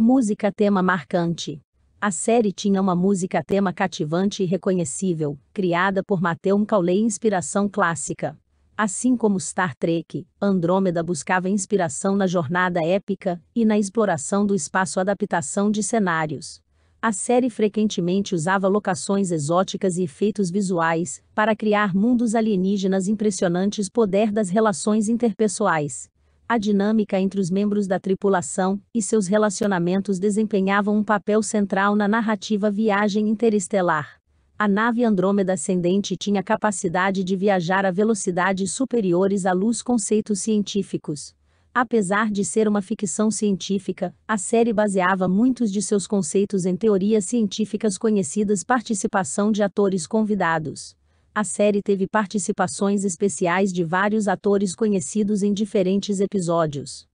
Música tema marcante. A série tinha uma música tema cativante e reconhecível, criada por Matthew Cauley inspiração clássica. Assim como Star Trek, Andrômeda buscava inspiração na jornada épica e na exploração do espaço adaptação de cenários. A série frequentemente usava locações exóticas e efeitos visuais para criar mundos alienígenas impressionantes poder das relações interpessoais a dinâmica entre os membros da tripulação e seus relacionamentos desempenhavam um papel central na narrativa Viagem Interestelar. A nave Andrômeda ascendente tinha capacidade de viajar a velocidades superiores à luz conceitos científicos. Apesar de ser uma ficção científica, a série baseava muitos de seus conceitos em teorias científicas conhecidas participação de atores convidados a série teve participações especiais de vários atores conhecidos em diferentes episódios.